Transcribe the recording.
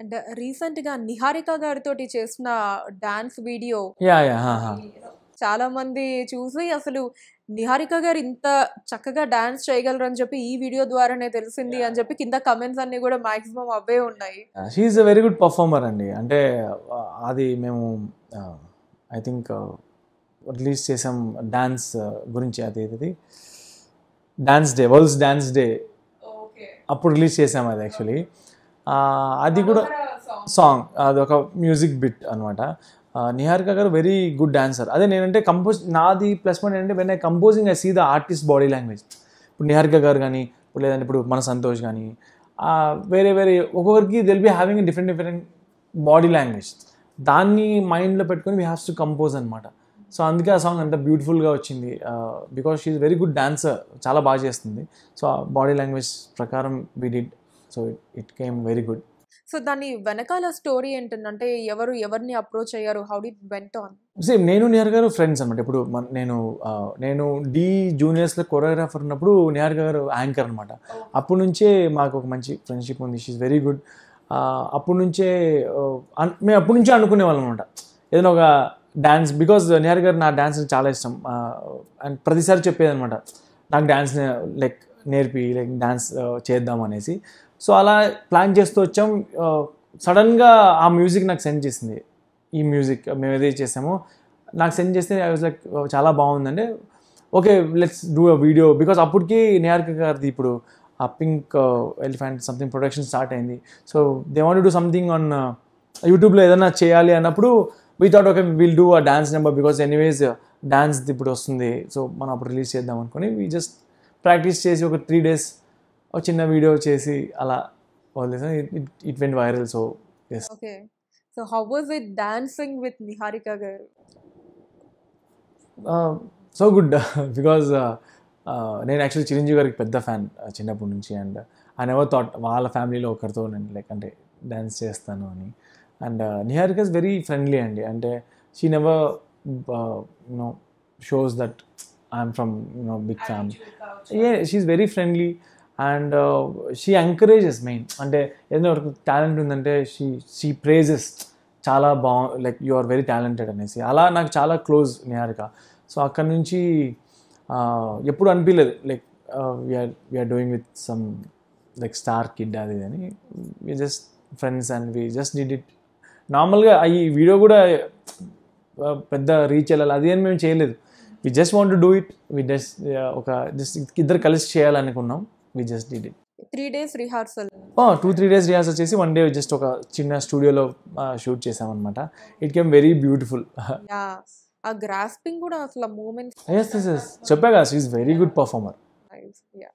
and రీసెంట్గా నిహారిక గారితోటి చేసిన dance video చాలా మంది చూసి అసలు నిహారిక గారు ఇంత చక్కగా డాన్స్ చేయగలరు అని చెప్పి ఈ వీడియో ద్వారానే తెలిసింది అని చెప్పి కింద కమెంట్స్ అన్ని కూడా మాక్సిమం అవే ఉన్నాయి she's a very good performer అండి అంటే అది మేము ఐ థింక్ రిలీజ్ చేసాం డాన్స్ గురించి అది ఇది dance day world's dance day అప్పుడు రిలీజ్ చేసాం అది యాక్చువల్లీ అది కూడా సాంగ్ అది ఒక మ్యూజిక్ బిట్ అనమాట నిహారిక గారు వెరీ గుడ్ డాన్సర్ అదే నేనంటే కంపోజ్ నాది ప్లస్ పాయింట్ ఏంటంటే when I composing I see the artist body language ఇప్పుడు నిహారిక గారు కానీ లేదంటే ఇప్పుడు మన సంతోష్ కానీ వేరే వేరే ఒక్కొక్కరికి they'll be having different different body language దాన్ని మైండ్లో పెట్టుకొని వీ హ్యావ్స్ టు కంపోజ్ అనమాట సో అందుకే ఆ సాంగ్ అంత బ్యూటిఫుల్గా వచ్చింది because she's very good dancer చాలా బాగా చేస్తుంది సో ఆ బాడీ లాంగ్వేజ్ ప్రకారం we did so it came very good so దాని వెనకాల స్టోరీ ఏంటంటే ఎవరు ఎవరిని అప్రోచ్ అయ్యారు how did went on same నేను నియర్ గారు ఫ్రెండ్స్ అనమాట ఇప్పుడు నేను నేను డి జూనియర్స్లో కొరియోగ్రాఫర్ ఉన్నప్పుడు నిహార్ గారు యాంకర్ అనమాట అప్పటి నుంచే మాకు ఒక మంచి ఫ్రెండ్షిప్ ఉంది షీఈ్ వెరీ గుడ్ అప్పటి నుంచే మేము అప్పటి నుంచే వాళ్ళం అనమాట ఏదైనా ఒక డ్యాన్స్ బికాజ్ నియర్ గారు నా డ్యాన్స్ చాలా ఇష్టం అండ్ ప్రతిసారి చెప్పేదనమాట నాకు డ్యాన్స్ లైక్ నేర్పి లైక్ డ్యాన్స్ uh, చేద్దాం అనేసి సో అలా ప్లాన్ చేస్తూ వచ్చాం uh, సడన్గా ఆ మ్యూజిక్ నాకు సెండ్ చేసింది ఈ మ్యూజిక్ మేము ఏదైతే చేసామో నాకు సెండ్ చేస్తే ఐ వాజ్ లైక్ చాలా బాగుందంటే okay let's do a video because అప్పటికి నేహారిక గారిది ఇప్పుడు ఆ pink uh, elephant something production start అయింది so they want do something on యూట్యూబ్లో ఏదైనా చేయాలి అన్నప్పుడు we thought okay will do ఆ డ్యాన్స్ నెంబర్ బికాస్ ఎనీవేస్ డ్యాన్స్ది ఇప్పుడు వస్తుంది సో మనం అప్పుడు రిలీజ్ చేద్దాం అనుకుని వీ జస్ట్ ప్రాక్టీస్ చేసి ఒక త్రీ డేస్ ఒక చిన్న వీడియో చేసి అలా వదిలేసాను it it went viral so yes okay so how was it dancing with Niharika garu so good because నేను యాక్చువల్లీ చిరంజీవి గారికి పెద్ద ఫ్యాన్ uh, చిన్నప్పటి నుంచి అండ్ ఐ నెవర్ థాట్ వాళ్ళ ఫ్యామిలీలో ఒకరితో నేను లైక్ అంటే డ్యాన్స్ చేస్తాను అని and Niharika is very friendly అండి అంటే she never you know shows that I'm from you know big fam ఏ she's very friendly and she encourages మెయిన్ అంటే ఏదైనా వరకు టాలెంట్ ఉందంటే షీ షీ ప్రేజెస్ చాలా బా like you are very talented అనేసి అలా నాకు చాలా క్లోజ్ నిహారిక సో అక్కడ నుంచి ఎప్పుడు అనిపించలేదు like we're we're doing with some like star kid అది అని we just friends and we just did it నార్మల్గా ఈ వీడియో కూడా పెద్ద రీచ్ వెళ్ళాలి అది అని మేము చేయలేదు we just want do it we just ఒక జస్ట్ ఇద్దరు కలిసి చేయాలనుకున్నాం we just did it three days rehearsal two three days rehearsal చేసి వన్ డే జస్ట్ ఒక చిన్న స్టూడియోలో షూట్ చేసామన్నమాట ఇట్ కేమ్ వెరీ బ్యూటిఫుల్ ఆ గ్రాస్పింగ్ కూడా అసలు మూమెంట్ ఎస్ ఎస్ ఎస్ చెప్పా కదా షీఈ్ వెరీ గుడ్ పర్ఫార్మర్